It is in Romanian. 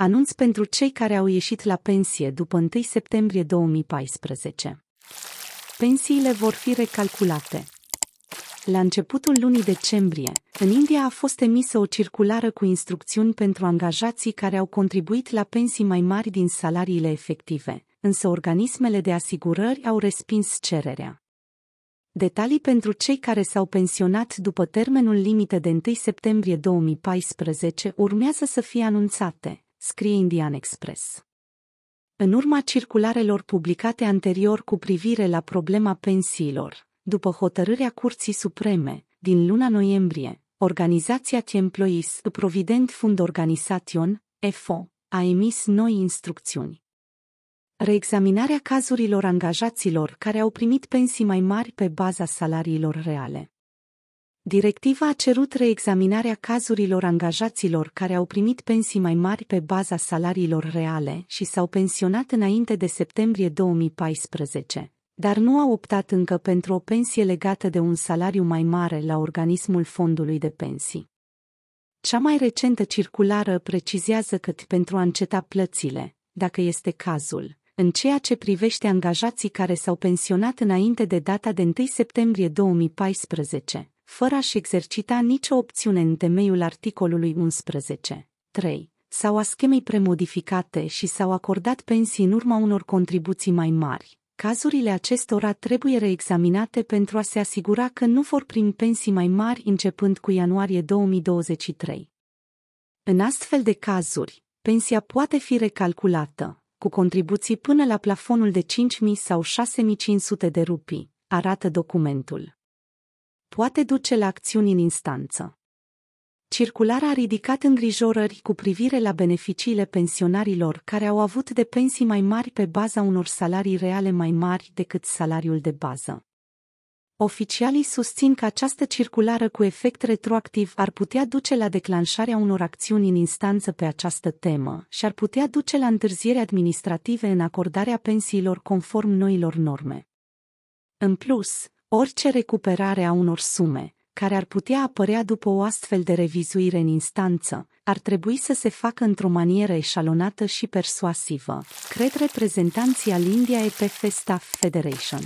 Anunț pentru cei care au ieșit la pensie după 1 septembrie 2014. Pensiile vor fi recalculate. La începutul lunii decembrie, în India a fost emisă o circulară cu instrucțiuni pentru angajații care au contribuit la pensii mai mari din salariile efective, însă organismele de asigurări au respins cererea. Detalii pentru cei care s-au pensionat după termenul limită de 1 septembrie 2014 urmează să fie anunțate, scrie Indian Express. În urma circularelor publicate anterior cu privire la problema pensiilor, după hotărârea Curții Supreme, din luna noiembrie, organizația The Provident Fund Organization, EFO, a emis noi instrucțiuni. Reexaminarea cazurilor angajaților care au primit pensii mai mari pe baza salariilor reale. Directiva a cerut reexaminarea cazurilor angajaților care au primit pensii mai mari pe baza salariilor reale și s-au pensionat înainte de septembrie 2014, dar nu au optat încă pentru o pensie legată de un salariu mai mare la organismul fondului de pensii. Cea mai recentă circulară precizează cât pentru a înceta plățile, dacă este cazul, în ceea ce privește angajații care s-au pensionat înainte de data de 1 septembrie 2014 fără a-și exercita nicio opțiune în temeiul articolului 11. 3 sau a schemei premodificate și s-au acordat pensii în urma unor contribuții mai mari. Cazurile acestora trebuie reexaminate pentru a se asigura că nu vor primi pensii mai mari începând cu ianuarie 2023. În astfel de cazuri, pensia poate fi recalculată, cu contribuții până la plafonul de 5.000 sau 6.500 de rupii, arată documentul poate duce la acțiuni în instanță. Circulara a ridicat îngrijorări cu privire la beneficiile pensionarilor care au avut de pensii mai mari pe baza unor salarii reale mai mari decât salariul de bază. Oficialii susțin că această circulară cu efect retroactiv ar putea duce la declanșarea unor acțiuni în instanță pe această temă și ar putea duce la întârziere administrative în acordarea pensiilor conform noilor norme. În plus, Orice recuperare a unor sume, care ar putea apărea după o astfel de revizuire în instanță, ar trebui să se facă într-o manieră eșalonată și persuasivă, cred reprezentanții al India EPF Staff Federation.